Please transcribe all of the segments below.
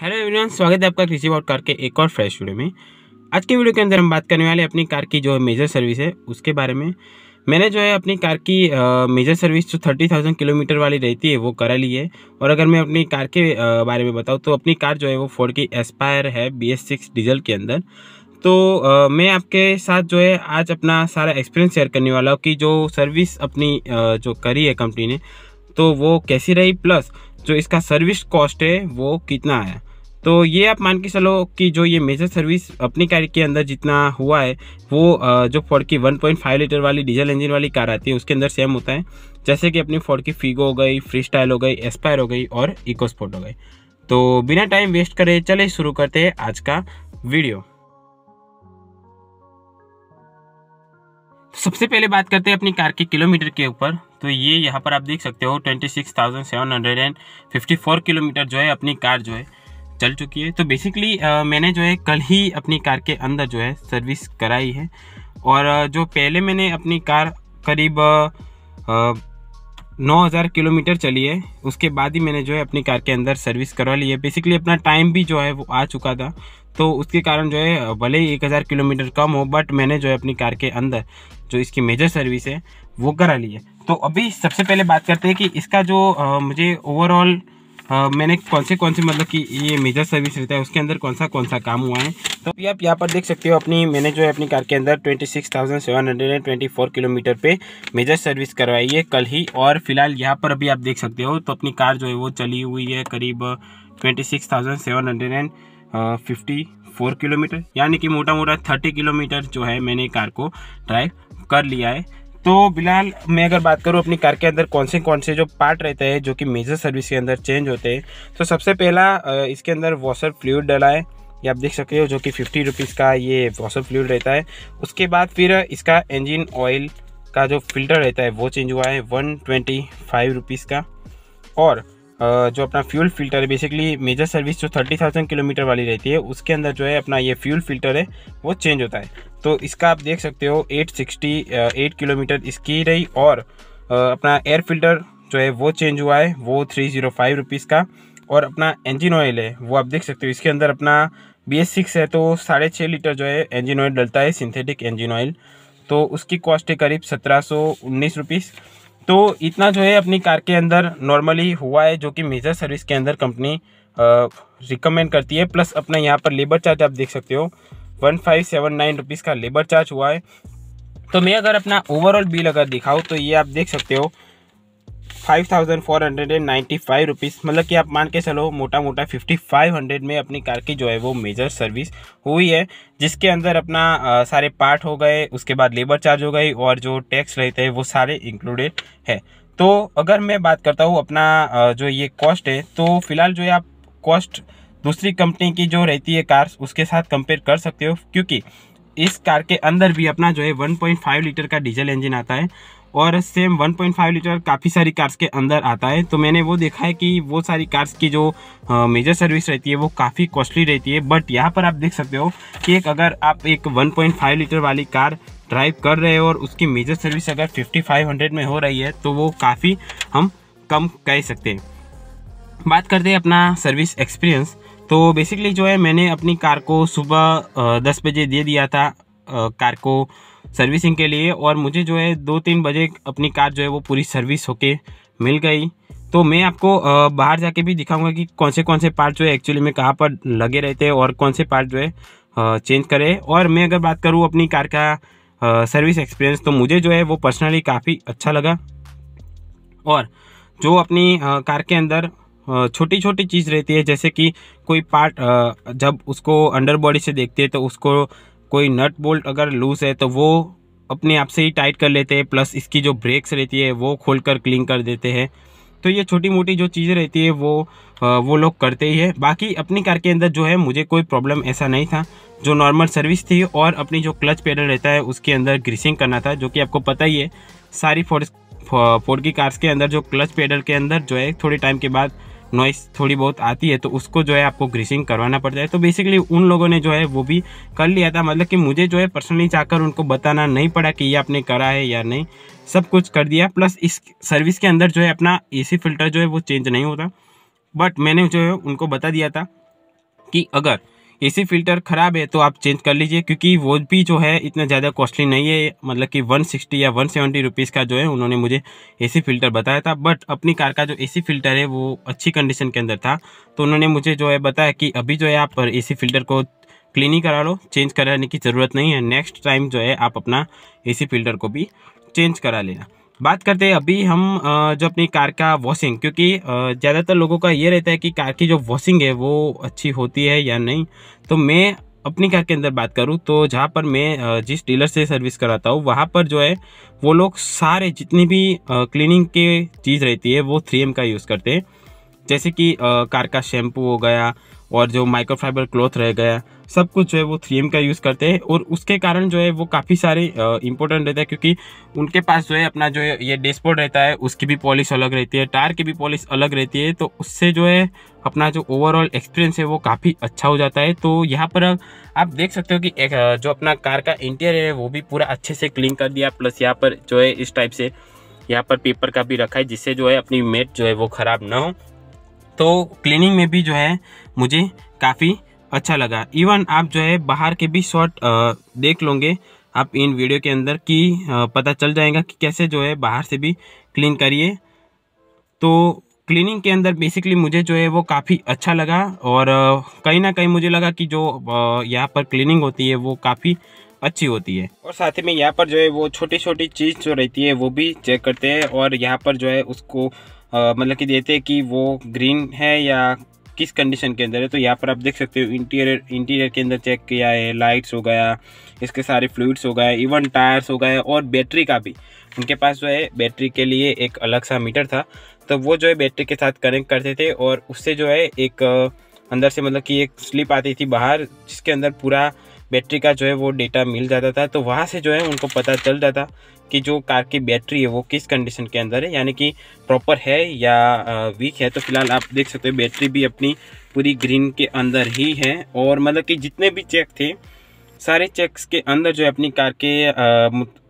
hello everyone स्वागत है आपका कृषि बॉट कार के एक और फ्रेश वीडियो में आज के वीडियो के अंदर हम बात करने वाले अपनी कार की जो मेजर सर्विस है उसके बारे में मैंने जो है अपनी कार की मेजर सर्विस जो थर्टी थाउजेंड किलोमीटर वाली रहती है वो करा ली है और अगर मैं अपनी कार के आ, बारे में बताऊँ तो अपनी कार जो है वो फोर्ड की एस्पायर है बी एस सिक्स डीजल के अंदर तो आ, मैं आपके साथ जो है आज अपना सारा एक्सपीरियंस शेयर करने वाला हूँ कि जो सर्विस अपनी जो करी है कंपनी ने तो वो कैसी रही प्लस जो इसका सर्विस कॉस्ट है वो कितना आया तो ये आप मान के चलो कि जो ये मेजर सर्विस अपनी कार के अंदर जितना हुआ है वो जो फोर्ड की 1.5 लीटर वाली डीजल इंजन वाली कार आती है उसके अंदर सेम होता है जैसे कि अपनी फोर्ड की फीगो हो गई फ्री स्टाइल हो गई एस्पायर हो गई और इकोस्पोर्ट हो गई तो बिना टाइम वेस्ट करे चले शुरू करते हैं आज का वीडियो सबसे पहले बात करते हैं अपनी कार के किलोमीटर के ऊपर तो ये यहाँ पर आप देख सकते हो 26,754 किलोमीटर जो है अपनी कार जो है चल चुकी है तो बेसिकली मैंने जो है कल ही अपनी कार के अंदर जो है सर्विस कराई है और जो पहले मैंने अपनी कार करीब नौ हज़ार किलोमीटर चली है उसके बाद ही मैंने जो है अपनी कार के अंदर सर्विस करवा ली है बेसिकली अपना टाइम भी जो है वो आ चुका था तो उसके कारण जो है भले ही एक हज़ार किलोमीटर कम हो बट मैंने जो है अपनी कार के अंदर जो इसकी मेजर सर्विस है वो करा ली है तो अभी सबसे पहले बात करते हैं कि इसका जो आ, मुझे ओवरऑल आ, मैंने कौन से कौन से मतलब कि ये मेजर सर्विस रहता है उसके अंदर कौन सा कौन सा काम हुआ है तो अभी आप यहाँ पर देख सकते हो अपनी मैंने जो है अपनी कार के अंदर twenty six thousand seven hundred and twenty four kilometre पे मेजर सर्विस करवाई है कल ही और फिलहाल यहाँ पर अभी आप देख सकते हो तो अपनी कार जो है वो चली हुई है करीब twenty six thousand seven hundred and fifty four kilometre यानी कि मोटा मोटा थर्टी किलोमीटर जो है मैंने कार को ड्राइव कर लिया है तो बिलाल मैं अगर बात करूँ अपनी कार के अंदर कौन से कौन से जो पार्ट रहते हैं जो कि मेजर सर्विस के अंदर चेंज होते हैं तो सबसे पहला इसके अंदर वॉशर फ्लूड डला है ये आप देख सकते हो जो कि फिफ्टी रुपीज़ का ये वॉशर फ्लूड रहता है उसके बाद फिर इसका इंजिन ऑयल का जो फिल्टर रहता है वो चेंज हुआ है वन ट्वेंटी फाइव रुपीज़ का और जो अपना फ्यूल फिल्टर है बेसिकली मेजर सर्विस जो थर्टी थाउजेंड किलोमीटर वाली रहती है उसके अंदर जो है अपना ये फ्यूल फिल्टर है वो चेंज होता है तो इसका आप देख सकते हो 868 किलोमीटर इसकी रही और अपना एयर फिल्टर जो है वो चेंज हुआ है वो थ्री जीरो फाइव रुपीज़ का और अपना इंजन ऑयल है वो आप देख सकते हो इसके अंदर अपना बी एस सिक्स है तो साढ़े छः लीटर जो है इंजन ऑयल डलता है सिंथेटिक इंजन ऑयल तो उसकी कॉस्ट है करीब सत्रह सौ उन्नीस रुपीज़ तो इतना जो है अपनी कार के अंदर नॉर्मली हुआ है जो कि मेजर सर्विस के अंदर कंपनी रिकमेंड करती है प्लस अपना यहाँ पर लेबर चार्ज आप देख सकते हो one five seven nine rupees का लेबर चार्ज हुआ है तो मैं अगर अपना ओवरऑल बिल अगर दिखाऊँ तो ये आप देख सकते हो five thousand four hundred and ninety five rupees मतलब कि आप मान के चलो मोटा मोटा फिफ्टी फाइव हंड्रेड में अपनी कार की जो है वो मेजर सर्विस हुई है जिसके अंदर अपना आ, सारे पार्ट हो गए उसके बाद लेबर चार्ज हो गई और जो टैक्स रहते हैं वो सारे इंक्लूडेड है तो अगर मैं बात करता हूँ अपना आ, जो ये कॉस्ट है तो फिलहाल जो है आप कॉस्ट दूसरी कंपनी की जो रहती है कार्स उसके साथ कंपेयर कर सकते हो क्योंकि इस कार के अंदर भी अपना जो है 1.5 लीटर का डीजल इंजन आता है और सेम 1.5 लीटर काफ़ी सारी कार्स के अंदर आता है तो मैंने वो देखा है कि वो सारी कार्स की जो मेजर सर्विस रहती है वो काफ़ी कॉस्टली रहती है बट यहाँ पर आप देख सकते हो कि एक अगर आप एक 1.5 लीटर वाली कार ड्राइव कर रहे हो और उसकी मेजर सर्विस अगर 5500 में हो रही है तो वो काफ़ी हम कम कह सकते हैं बात करते हैं अपना सर्विस एक्सपीरियंस तो बेसिकली जो है मैंने अपनी कार को सुबह दस बजे दे दिया था कार को सर्विसिंग के लिए और मुझे जो है दो तीन बजे अपनी कार जो है वो पूरी सर्विस होके मिल गई तो मैं आपको बाहर जाके भी दिखाऊंगा कि कौन से कौन से पार्ट जो है एक्चुअली में कहाँ पर लगे रहते हैं और कौन से पार्ट जो है चेंज करे और मैं अगर बात करूँ अपनी कार का सर्विस एक्सपीरियंस तो मुझे जो है वो पर्सनली काफ़ी अच्छा लगा और जो अपनी कार के अंदर छोटी छोटी चीज़ रहती है जैसे कि कोई पार्ट जब उसको अंडर बॉडी से देखते हैं तो उसको कोई नट बोल्ट अगर लूज़ है तो वो अपने आप से ही टाइट कर लेते हैं प्लस इसकी जो ब्रेक्स रहती है वो खोल कर क्लीन कर देते हैं तो ये छोटी मोटी जो चीज़ें रहती है वो वो लोग करते ही है बाकी अपनी कार के अंदर जो है मुझे कोई प्रॉब्लम ऐसा नहीं था जो नॉर्मल सर्विस थी और अपनी जो क्लच पेडल रहता है उसके अंदर ग्रीसिंग करना था जो कि आपको पता ही है सारी फोर्ड फोर्ड की कार्स के अंदर जो क्लच पेडल के अंदर जो है थोड़े टाइम के बाद नॉइस थोड़ी बहुत आती है तो उसको जो है आपको ग्रीसिंग करवाना पड़ता है तो बेसिकली उन लोगों ने जो है वो भी कर लिया था मतलब कि मुझे जो है पर्सनली जाकर उनको बताना नहीं पड़ा कि ये आपने करा है या नहीं सब कुछ कर दिया प्लस इस सर्विस के अंदर जो है अपना ए फिल्टर जो है वो चेंज नहीं होता बट मैंने जो है उनको बता दिया था कि अगर एसी फिल्टर ख़राब है तो आप चेंज कर लीजिए क्योंकि वो भी जो है इतना ज़्यादा कॉस्टली नहीं है मतलब कि 160 या 170 सेवेंटी का जो है उन्होंने मुझे एसी फिल्टर बताया था बट अपनी कार का जो एसी फिल्टर है वो अच्छी कंडीशन के अंदर था तो उन्होंने मुझे जो है बताया कि अभी जो है आप ए फिल्टर को क्लीन ही करा लो चेंज कराने की ज़रूरत नहीं है नेक्स्ट टाइम जो है आप अपना ए फिल्टर को भी चेंज करा लेना बात करते हैं अभी हम जो अपनी कार का वॉशिंग क्योंकि ज़्यादातर लोगों का ये रहता है कि कार की जो वॉशिंग है वो अच्छी होती है या नहीं तो मैं अपनी कार के अंदर बात करूँ तो जहाँ पर मैं जिस डीलर से सर्विस कराता हूँ वहाँ पर जो है वो लोग सारे जितनी भी क्लीनिंग की चीज़ रहती है वो थ्री का यूज़ करते हैं जैसे कि कार का शैम्पू हो गया और जो माइक्रोफाइबर क्लॉथ रह गया सब कुछ जो है वो थ्री का यूज़ करते हैं और उसके कारण जो है वो काफ़ी सारे इंपॉर्टेंट रहता है क्योंकि उनके पास जो है अपना जो है ये डैशबोर्ड रहता है उसकी भी पॉलिश अलग रहती है टायर की भी पॉलिश अलग रहती है तो उससे जो है अपना जो ओवरऑल एक्सपीरियंस है वो काफ़ी अच्छा हो जाता है तो यहाँ पर आप देख सकते हो कि एक जो अपना कार का इंटीरियर है वो भी पूरा अच्छे से क्लीन कर दिया प्लस यहाँ पर जो है इस टाइप से यहाँ पर पेपर का भी रखा है जिससे जो है अपनी मेट जो है वो ख़राब ना हो तो क्लीनिंग में भी जो है मुझे काफ़ी अच्छा लगा इवन आप जो है बाहर के भी शॉट देख लोगे आप इन वीडियो के अंदर कि पता चल जाएगा कि कैसे जो है बाहर से भी क्लीन करिए तो क्लीनिंग के अंदर बेसिकली मुझे जो है वो काफ़ी अच्छा लगा और कहीं ना कहीं मुझे लगा कि जो यहाँ पर क्लीनिंग होती है वो काफ़ी अच्छी होती है और साथ में यहाँ पर जो है वो छोटी छोटी चीज़ जो रहती है वो भी चेक करते हैं और यहाँ पर जो है उसको मतलब कि देते हैं कि वो ग्रीन है या किस कंडीशन के अंदर है तो यहाँ पर आप देख सकते हो इंटीरियर इंटीरियर के अंदर चेक किया है लाइट्स हो गया इसके सारे फ्लूड्स हो गए इवन टायर्स हो गए और बैटरी का भी उनके पास जो है बैटरी के लिए एक अलग सा मीटर था तो वो जो है बैटरी के साथ कनेक्ट करते थे और उससे जो है एक अंदर से मतलब कि एक स्लिप आती थी बाहर जिसके अंदर पूरा बैटरी का जो है वो डेटा मिल जाता था तो वहाँ से जो है उनको पता चल जाता कि जो कार की बैटरी है वो किस कंडीशन के अंदर है यानी कि प्रॉपर है या वीक है तो फिलहाल आप देख सकते हो बैटरी भी अपनी पूरी ग्रीन के अंदर ही है और मतलब कि जितने भी चेक थे सारे चेक्स के अंदर जो है अपनी कार के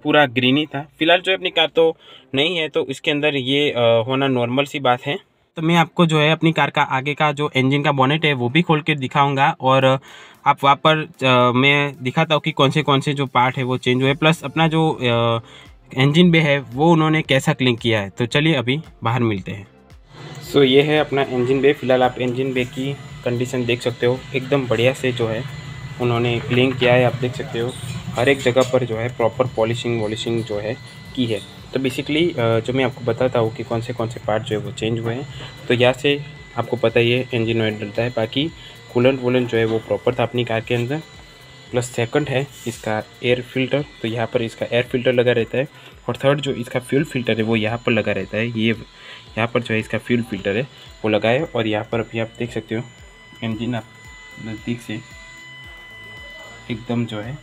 पूरा ग्रीन ही था फिलहाल जो अपनी कार तो नहीं है तो इसके अंदर ये होना नॉर्मल सी बात है तो मैं आपको जो है अपनी कार का आगे का जो इंजन का बॉनेट है वो भी खोल के दिखाऊंगा और आप वहाँ पर मैं दिखाता हूँ कि कौन से कौन से जो पार्ट है वो चेंज हुए प्लस अपना जो इंजन भी है वो उन्होंने कैसा क्लीन किया है तो चलिए अभी बाहर मिलते हैं सो so, ये है अपना इंजन बे फ़िलहाल आप इंजन बे की कंडीशन देख सकते हो एकदम बढ़िया से जो है उन्होंने क्लिंग किया है आप देख सकते हो हर एक जगह पर जो है प्रॉपर पॉलिशिंग वॉलिशिंग जो है की है तो बेसिकली जो मैं आपको बताता हूँ कि कौन से कौन से पार्ट जो है वो चेंज हुए हैं तो यहाँ से आपको पता ही है इंजन ऑयल डलता है बाकी कूलेंट वूलेंट जो है वो प्रॉपर था अपनी कार के अंदर प्लस सेकंड है इसका एयर फिल्टर तो यहाँ पर इसका एयर फिल्टर लगा रहता है और थर्ड जो इसका फ्यूल फिल्टर है वो यहाँ पर लगा रहता है ये यहाँ पर जो है इसका फ्यूल फिल्टर है वो लगा है और यहाँ पर अभी आप देख सकते हो इंजन आप नज़दीक से एकदम जो है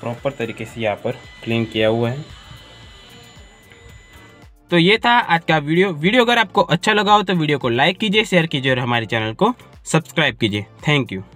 प्रॉपर तरीके से यहाँ पर क्लीन किया हुआ है तो ये था आज का वीडियो वीडियो अगर आपको अच्छा लगा हो तो वीडियो को लाइक कीजिए शेयर कीजिए और हमारे चैनल को सब्सक्राइब कीजिए थैंक यू